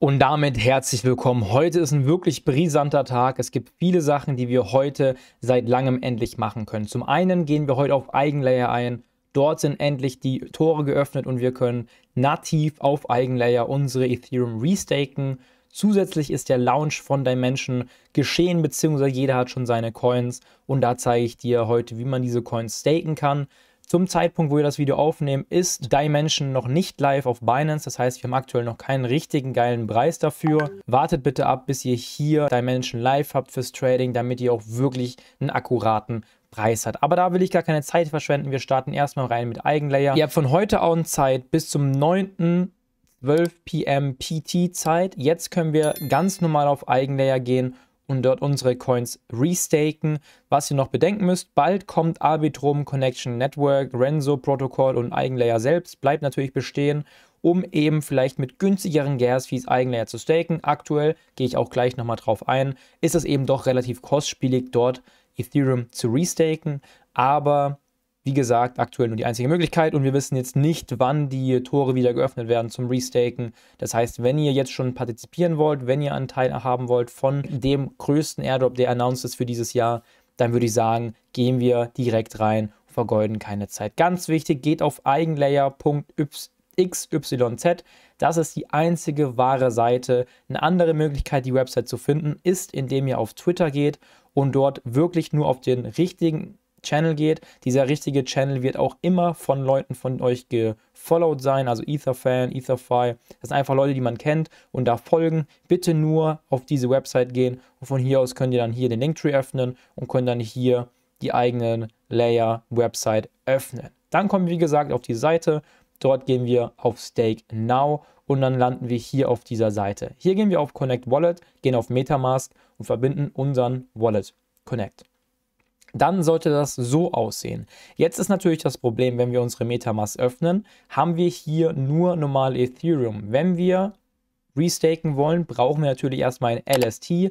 Und damit herzlich willkommen. Heute ist ein wirklich brisanter Tag. Es gibt viele Sachen, die wir heute seit langem endlich machen können. Zum einen gehen wir heute auf Eigenlayer ein. Dort sind endlich die Tore geöffnet und wir können nativ auf Eigenlayer unsere Ethereum restaken. Zusätzlich ist der Launch von Dimension geschehen, beziehungsweise jeder hat schon seine Coins und da zeige ich dir heute, wie man diese Coins staken kann. Zum Zeitpunkt, wo wir das Video aufnehmen, ist Dimension noch nicht live auf Binance. Das heißt, wir haben aktuell noch keinen richtigen geilen Preis dafür. Wartet bitte ab, bis ihr hier Dimension live habt fürs Trading, damit ihr auch wirklich einen akkuraten Preis hat. Aber da will ich gar keine Zeit verschwenden. Wir starten erstmal rein mit Eigenlayer. Ihr habt von heute an Zeit bis zum 9. 12 p.m. PT-Zeit. Jetzt können wir ganz normal auf Eigenlayer gehen und dort unsere Coins restaken. Was ihr noch bedenken müsst, bald kommt Arbitrum, Connection Network, Renzo Protocol und Eigenlayer selbst, bleibt natürlich bestehen, um eben vielleicht mit günstigeren Gas-Fees Eigenlayer zu staken. Aktuell, gehe ich auch gleich nochmal drauf ein, ist es eben doch relativ kostspielig, dort Ethereum zu restaken, aber wie gesagt, aktuell nur die einzige Möglichkeit und wir wissen jetzt nicht, wann die Tore wieder geöffnet werden zum Restaken. Das heißt, wenn ihr jetzt schon partizipieren wollt, wenn ihr Anteil haben wollt von dem größten Airdrop, der announced ist für dieses Jahr, dann würde ich sagen, gehen wir direkt rein, vergeuden keine Zeit. Ganz wichtig, geht auf eigenlayer.xyz. Das ist die einzige wahre Seite. Eine andere Möglichkeit, die Website zu finden, ist, indem ihr auf Twitter geht und dort wirklich nur auf den richtigen Channel geht. Dieser richtige Channel wird auch immer von Leuten von euch gefollowt sein, also Etherfan, Etherfy. Das sind einfach Leute, die man kennt und da folgen. Bitte nur auf diese Website gehen und von hier aus könnt ihr dann hier den Linktree öffnen und könnt dann hier die eigenen Layer Website öffnen. Dann kommen wir, wie gesagt, auf die Seite. Dort gehen wir auf Stake Now und dann landen wir hier auf dieser Seite. Hier gehen wir auf Connect Wallet, gehen auf Metamask und verbinden unseren Wallet Connect dann sollte das so aussehen. Jetzt ist natürlich das Problem, wenn wir unsere Metamask öffnen, haben wir hier nur normal Ethereum. Wenn wir restaken wollen, brauchen wir natürlich erstmal ein LST,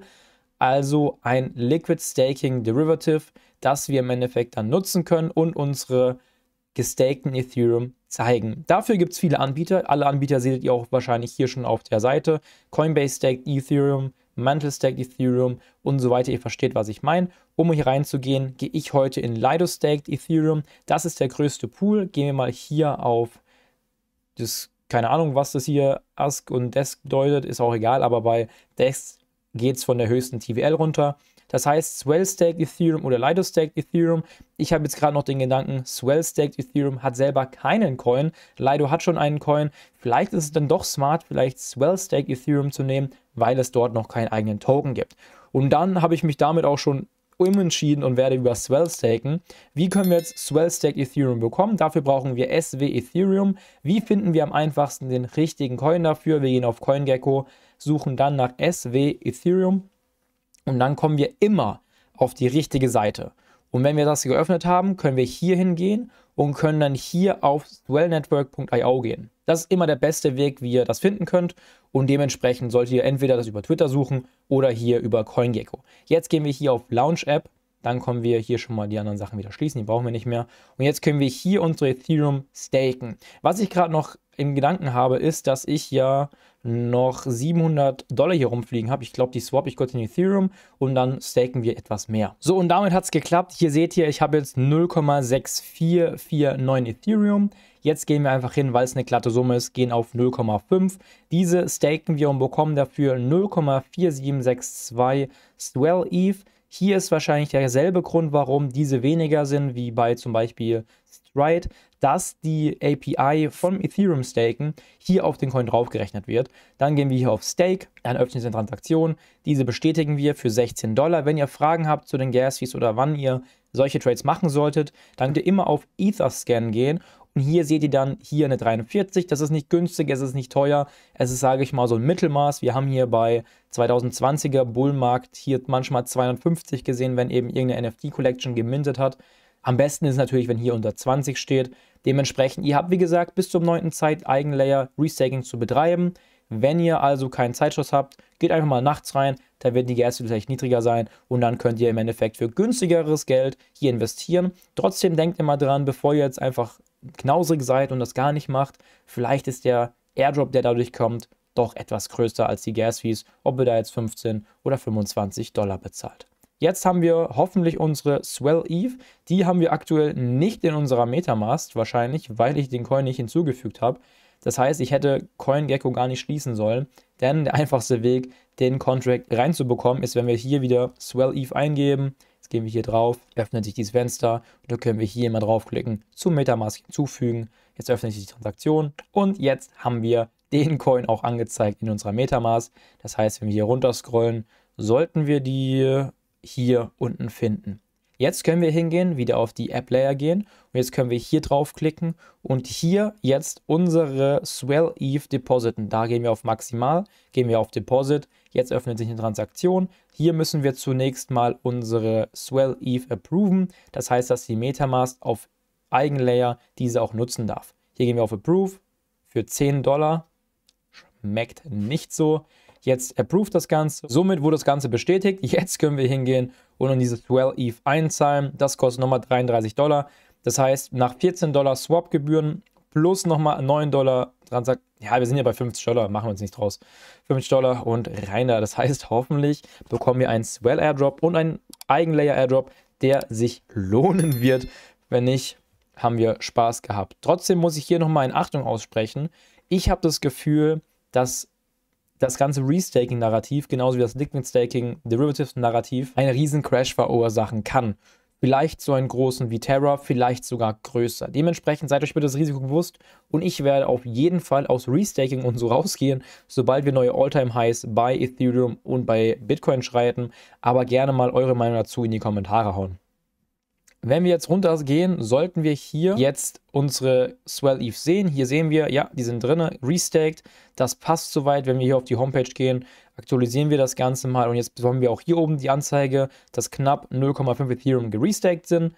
also ein Liquid Staking Derivative, das wir im Endeffekt dann nutzen können und unsere gestakten Ethereum zeigen. Dafür gibt es viele Anbieter. Alle Anbieter seht ihr auch wahrscheinlich hier schon auf der Seite. Coinbase staked Ethereum, Mantle Stack Ethereum und so weiter. Ihr versteht, was ich meine. Um hier reinzugehen, gehe ich heute in Lido Staked Ethereum. Das ist der größte Pool. Gehen wir mal hier auf das, keine Ahnung, was das hier Ask und Desk bedeutet, ist auch egal, aber bei Desk geht es von der höchsten TVL runter. Das heißt, Swell Staked Ethereum oder Lido Staked Ethereum. Ich habe jetzt gerade noch den Gedanken, Swell Staked Ethereum hat selber keinen Coin. Lido hat schon einen Coin. Vielleicht ist es dann doch smart, vielleicht Swell Staked Ethereum zu nehmen, weil es dort noch keinen eigenen Token gibt. Und dann habe ich mich damit auch schon umentschieden und werde über Swell staken. Wie können wir jetzt Swell Stake Ethereum bekommen? Dafür brauchen wir SW Ethereum. Wie finden wir am einfachsten den richtigen Coin dafür? Wir gehen auf CoinGecko, suchen dann nach SW Ethereum und dann kommen wir immer auf die richtige Seite. Und wenn wir das geöffnet haben, können wir hier hingehen und können dann hier auf dwellnetwork.io gehen. Das ist immer der beste Weg, wie ihr das finden könnt. Und dementsprechend solltet ihr entweder das über Twitter suchen oder hier über CoinGecko. Jetzt gehen wir hier auf Launch App. Dann kommen wir hier schon mal die anderen Sachen wieder schließen. Die brauchen wir nicht mehr. Und jetzt können wir hier unsere Ethereum staken. Was ich gerade noch im Gedanken habe, ist, dass ich ja noch 700 Dollar hier rumfliegen habe. Ich glaube, die swap ich kurz in Ethereum und dann staken wir etwas mehr. So, und damit hat es geklappt. Hier seht ihr, ich habe jetzt 0,6449 Ethereum. Jetzt gehen wir einfach hin, weil es eine glatte Summe ist, gehen auf 0,5. Diese staken wir und bekommen dafür 0,4762 Swell ETH. Hier ist wahrscheinlich derselbe Grund, warum diese weniger sind, wie bei zum Beispiel Stride dass die API vom Ethereum Staken hier auf den Coin draufgerechnet wird. Dann gehen wir hier auf Stake, dann öffnen wir die Transaktion. Diese bestätigen wir für 16 Dollar. Wenn ihr Fragen habt zu den Gas Fees oder wann ihr solche Trades machen solltet, dann könnt ihr immer auf Etherscan gehen und hier seht ihr dann hier eine 43. Das ist nicht günstig, es ist nicht teuer. Es ist, sage ich mal, so ein Mittelmaß. Wir haben hier bei 2020er Bullmarkt hier manchmal 250 gesehen, wenn eben irgendeine NFT-Collection gemintet hat. Am besten ist natürlich, wenn hier unter 20 steht. Dementsprechend, ihr habt wie gesagt bis zum 9. Zeit Eigenlayer Restaking zu betreiben. Wenn ihr also keinen Zeitschuss habt, geht einfach mal nachts rein, da wird die Gas vielleicht niedriger sein und dann könnt ihr im Endeffekt für günstigeres Geld hier investieren. Trotzdem denkt immer dran, bevor ihr jetzt einfach knausrig seid und das gar nicht macht, vielleicht ist der Airdrop, der dadurch kommt, doch etwas größer als die Gas Fees, ob ihr da jetzt 15 oder 25 Dollar bezahlt. Jetzt haben wir hoffentlich unsere Swell Eve. Die haben wir aktuell nicht in unserer Metamask wahrscheinlich, weil ich den Coin nicht hinzugefügt habe. Das heißt, ich hätte CoinGecko gar nicht schließen sollen, denn der einfachste Weg, den Contract reinzubekommen, ist, wenn wir hier wieder Swell Eve eingeben. Jetzt gehen wir hier drauf, öffnet sich dieses Fenster und da können wir hier mal draufklicken, zum Metamask hinzufügen. Jetzt öffnet sich die Transaktion und jetzt haben wir den Coin auch angezeigt in unserer Metamask. Das heißt, wenn wir hier runter scrollen, sollten wir die hier unten finden. Jetzt können wir hingehen, wieder auf die App Layer gehen und jetzt können wir hier draufklicken und hier jetzt unsere Swell Eve depositen. Da gehen wir auf Maximal, gehen wir auf Deposit, jetzt öffnet sich eine Transaktion. Hier müssen wir zunächst mal unsere Swell Eve approven, das heißt, dass die Metamask auf Eigenlayer diese auch nutzen darf. Hier gehen wir auf Approve für 10 Dollar, schmeckt nicht so. Jetzt approved das Ganze. Somit wurde das Ganze bestätigt. Jetzt können wir hingehen und in dieses Swell ETH einzahlen. Das kostet nochmal 33 Dollar. Das heißt, nach 14 Dollar Swap-Gebühren plus nochmal 9 Dollar Transakt. Ja, wir sind ja bei 50 Dollar, machen wir uns nicht draus. 50 Dollar und rein da. Das heißt, hoffentlich bekommen wir einen Swell Airdrop und einen Eigenlayer Airdrop, der sich lohnen wird. Wenn nicht, haben wir Spaß gehabt. Trotzdem muss ich hier nochmal in Achtung aussprechen. Ich habe das Gefühl, dass das ganze Restaking-Narrativ, genauso wie das Liquid-Staking-Derivatives-Narrativ, einen riesen Crash verursachen kann. Vielleicht so einen großen wie Terra, vielleicht sogar größer. Dementsprechend seid euch bitte das Risiko bewusst und ich werde auf jeden Fall aus Restaking und so rausgehen, sobald wir neue All-Time-Highs bei Ethereum und bei Bitcoin schreiten. Aber gerne mal eure Meinung dazu in die Kommentare hauen. Wenn wir jetzt runtergehen, sollten wir hier jetzt unsere Swell Eve sehen. Hier sehen wir, ja, die sind drin, restaked. Das passt soweit. Wenn wir hier auf die Homepage gehen, aktualisieren wir das Ganze mal. Und jetzt bekommen wir auch hier oben die Anzeige, dass knapp 0,5 Ethereum gerestaked sind.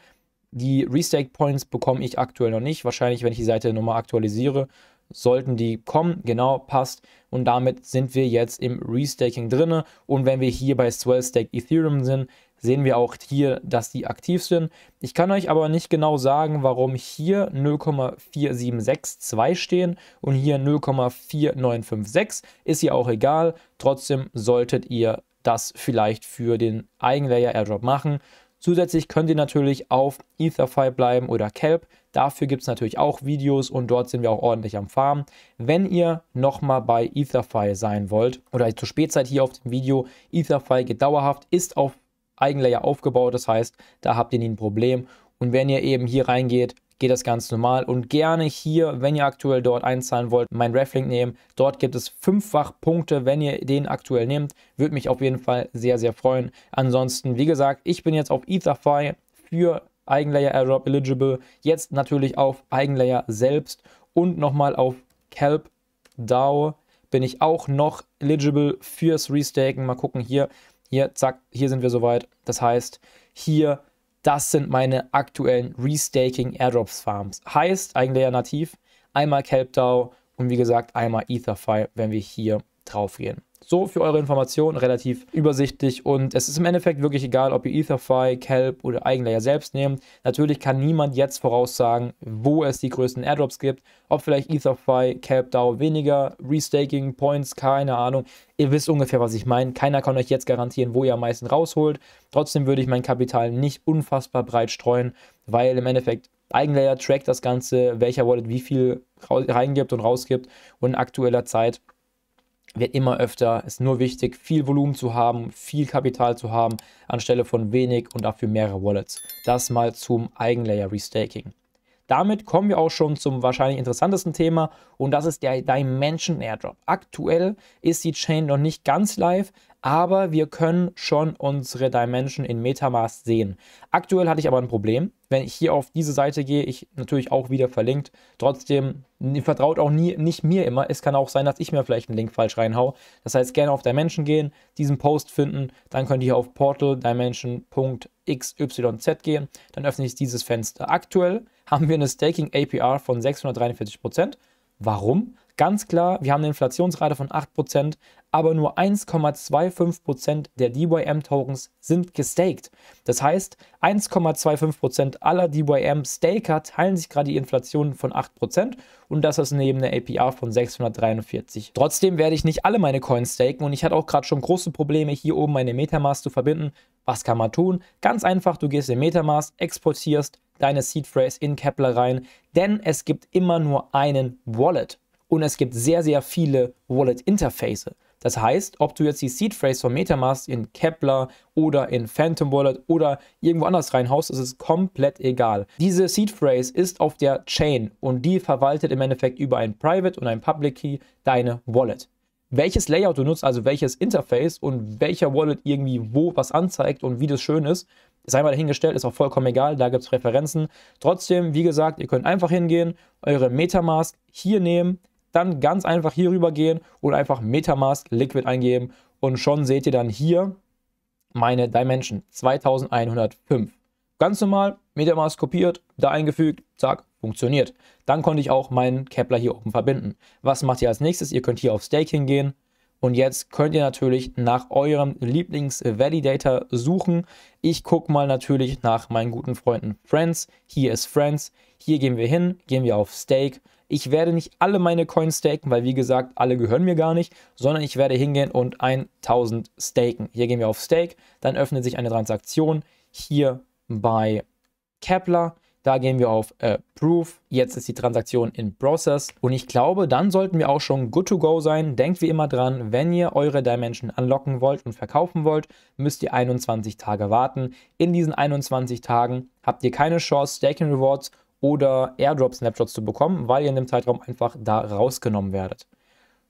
Die Restake Points bekomme ich aktuell noch nicht. Wahrscheinlich, wenn ich die Seite nochmal aktualisiere, sollten die kommen. Genau, passt. Und damit sind wir jetzt im Restaking drin. Und wenn wir hier bei Swell Stake Ethereum sind, sehen wir auch hier, dass die aktiv sind. Ich kann euch aber nicht genau sagen, warum hier 0,4762 stehen und hier 0,4956. Ist ja auch egal. Trotzdem solltet ihr das vielleicht für den Eigenlayer Airdrop machen. Zusätzlich könnt ihr natürlich auf Etherfy bleiben oder Kelp. Dafür gibt es natürlich auch Videos und dort sind wir auch ordentlich am Farmen. Wenn ihr nochmal bei Etherfy sein wollt oder zur Spätzeit hier auf dem Video, Etherfy geht dauerhaft, ist auf Eigenlayer aufgebaut. Das heißt, da habt ihr nie ein Problem. Und wenn ihr eben hier reingeht, geht das ganz normal. Und gerne hier, wenn ihr aktuell dort einzahlen wollt, mein Reflink nehmen. Dort gibt es fünffach Punkte, wenn ihr den aktuell nehmt. Würde mich auf jeden Fall sehr, sehr freuen. Ansonsten, wie gesagt, ich bin jetzt auf Etherfi für Eigenlayer Airdrop Eligible. Jetzt natürlich auf Eigenlayer selbst und nochmal auf Kelp DAO bin ich auch noch eligible fürs Restaken. Mal gucken hier. Hier, zack, hier sind wir soweit. Das heißt, hier, das sind meine aktuellen Restaking Airdrops Farms. Heißt eigentlich ja nativ, einmal Kelp und wie gesagt einmal EtherFi, wenn wir hier drauf gehen. So für eure Information relativ übersichtlich und es ist im Endeffekt wirklich egal, ob ihr Etherfi, Kelp oder Eigenlayer selbst nehmt. Natürlich kann niemand jetzt voraussagen, wo es die größten Airdrops gibt, ob vielleicht Etherfi, Kelp DAO weniger, Restaking, Points, keine Ahnung. Ihr wisst ungefähr, was ich meine. Keiner kann euch jetzt garantieren, wo ihr am meisten rausholt. Trotzdem würde ich mein Kapital nicht unfassbar breit streuen, weil im Endeffekt Eigenlayer trackt das Ganze, welcher Wallet wie viel reingibt und rausgibt und in aktueller Zeit wird immer öfter. Ist nur wichtig, viel Volumen zu haben, viel Kapital zu haben, anstelle von wenig und dafür mehrere Wallets. Das mal zum Eigenlayer Restaking. Damit kommen wir auch schon zum wahrscheinlich interessantesten Thema und das ist der Dimension Airdrop. Aktuell ist die Chain noch nicht ganz live, aber wir können schon unsere Dimension in Metamask sehen. Aktuell hatte ich aber ein Problem. Wenn ich hier auf diese Seite gehe, ich natürlich auch wieder verlinkt. Trotzdem vertraut auch nie, nicht mir immer. Es kann auch sein, dass ich mir vielleicht einen Link falsch reinhau. Das heißt, gerne auf Dimension gehen, diesen Post finden, dann könnt ihr auf portal dimension.xyz gehen. Dann öffne ich dieses Fenster. Aktuell haben wir eine Staking APR von 643 Warum? Ganz klar, wir haben eine Inflationsrate von 8%, aber nur 1,25% der DYM-Tokens sind gestaked. Das heißt, 1,25% aller DYM-Staker teilen sich gerade die Inflation von 8% und das ist neben der APR von 643. Trotzdem werde ich nicht alle meine Coins staken und ich hatte auch gerade schon große Probleme, hier oben meine Metamask zu verbinden. Was kann man tun? Ganz einfach, du gehst in Metamask, exportierst deine Seed Phrase in Kepler rein, denn es gibt immer nur einen Wallet und es gibt sehr, sehr viele wallet interface Das heißt, ob du jetzt die Seed Phrase von Metamask in Kepler oder in Phantom Wallet oder irgendwo anders reinhaust, ist es komplett egal. Diese Seed Phrase ist auf der Chain und die verwaltet im Endeffekt über ein Private und ein Public Key deine Wallet. Welches Layout du nutzt, also welches Interface und welcher Wallet irgendwie wo was anzeigt und wie das schön ist, sei mal dahingestellt, ist auch vollkommen egal, da gibt es Referenzen. Trotzdem, wie gesagt, ihr könnt einfach hingehen, eure Metamask hier nehmen, dann ganz einfach hier rüber gehen und einfach Metamask Liquid eingeben und schon seht ihr dann hier meine Dimension 2105. Ganz normal, Metamask kopiert, da eingefügt, zack, funktioniert. Dann konnte ich auch meinen Kepler hier oben verbinden. Was macht ihr als nächstes? Ihr könnt hier auf Staking gehen und jetzt könnt ihr natürlich nach eurem Lieblings-Validator suchen. Ich gucke mal natürlich nach meinen guten Freunden Friends. Hier ist Friends. Hier gehen wir hin, gehen wir auf Stake ich werde nicht alle meine Coins staken, weil wie gesagt, alle gehören mir gar nicht, sondern ich werde hingehen und 1000 staken. Hier gehen wir auf Stake, dann öffnet sich eine Transaktion hier bei Kepler. Da gehen wir auf äh, Proof. Jetzt ist die Transaktion in Process. Und ich glaube, dann sollten wir auch schon good to go sein. Denkt wie immer dran, wenn ihr eure Dimension anlocken wollt und verkaufen wollt, müsst ihr 21 Tage warten. In diesen 21 Tagen habt ihr keine Chance, Staking Rewards oder Airdrop-Snapshots zu bekommen, weil ihr in dem Zeitraum einfach da rausgenommen werdet.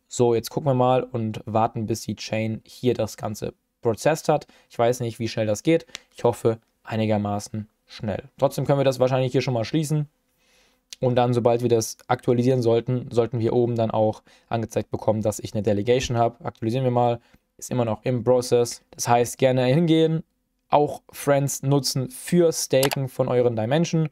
So, jetzt gucken wir mal und warten, bis die Chain hier das Ganze prozessiert hat. Ich weiß nicht, wie schnell das geht. Ich hoffe, einigermaßen schnell. Trotzdem können wir das wahrscheinlich hier schon mal schließen. Und dann, sobald wir das aktualisieren sollten, sollten wir oben dann auch angezeigt bekommen, dass ich eine Delegation habe. Aktualisieren wir mal. Ist immer noch im Process. Das heißt, gerne hingehen, auch Friends nutzen für Staken von euren Dimension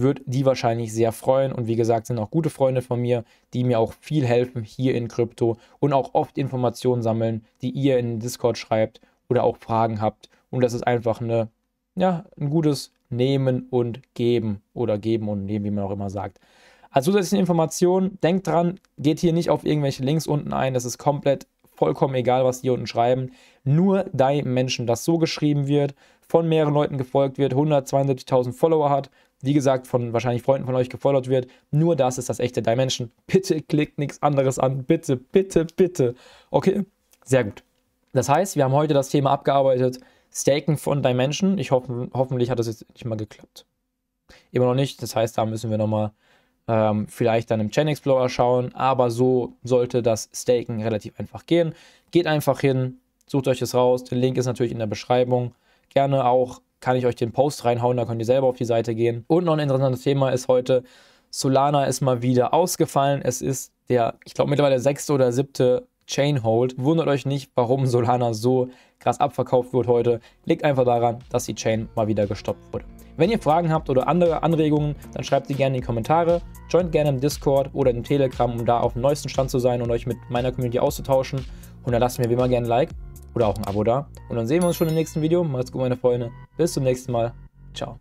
wird die wahrscheinlich sehr freuen. Und wie gesagt, sind auch gute Freunde von mir, die mir auch viel helfen hier in Krypto und auch oft Informationen sammeln, die ihr in Discord schreibt oder auch Fragen habt. Und das ist einfach eine, ja, ein gutes Nehmen und Geben oder Geben und Nehmen, wie man auch immer sagt. Als zusätzliche Information, denkt dran, geht hier nicht auf irgendwelche Links unten ein. Das ist komplett vollkommen egal, was die unten schreiben. Nur die Menschen, das so geschrieben wird, von mehreren Leuten gefolgt wird, 172.000 Follower hat wie gesagt, von wahrscheinlich Freunden von euch gefordert wird. Nur das ist das echte Dimension. Bitte klickt nichts anderes an. Bitte, bitte, bitte. Okay? Sehr gut. Das heißt, wir haben heute das Thema abgearbeitet. Staken von Dimension. Ich hoffe, hoffentlich hat das jetzt nicht mal geklappt. Immer noch nicht. Das heißt, da müssen wir nochmal ähm, vielleicht dann im Chain Explorer schauen. Aber so sollte das Staken relativ einfach gehen. Geht einfach hin, sucht euch das raus. Der Link ist natürlich in der Beschreibung. Gerne auch kann ich euch den Post reinhauen, da könnt ihr selber auf die Seite gehen. Und noch ein interessantes Thema ist heute, Solana ist mal wieder ausgefallen. Es ist der, ich glaube mittlerweile der sechste oder siebte Chainhold. Wundert euch nicht, warum Solana so krass abverkauft wird heute. Liegt einfach daran, dass die Chain mal wieder gestoppt wurde. Wenn ihr Fragen habt oder andere Anregungen, dann schreibt sie gerne in die Kommentare. Joint gerne im Discord oder im Telegram, um da auf dem neuesten Stand zu sein und euch mit meiner Community auszutauschen. Und dann Unterlasst mir wie immer gerne ein Like oder auch ein Abo da. Und dann sehen wir uns schon im nächsten Video. Macht's gut, meine Freunde. Bis zum nächsten Mal. Ciao.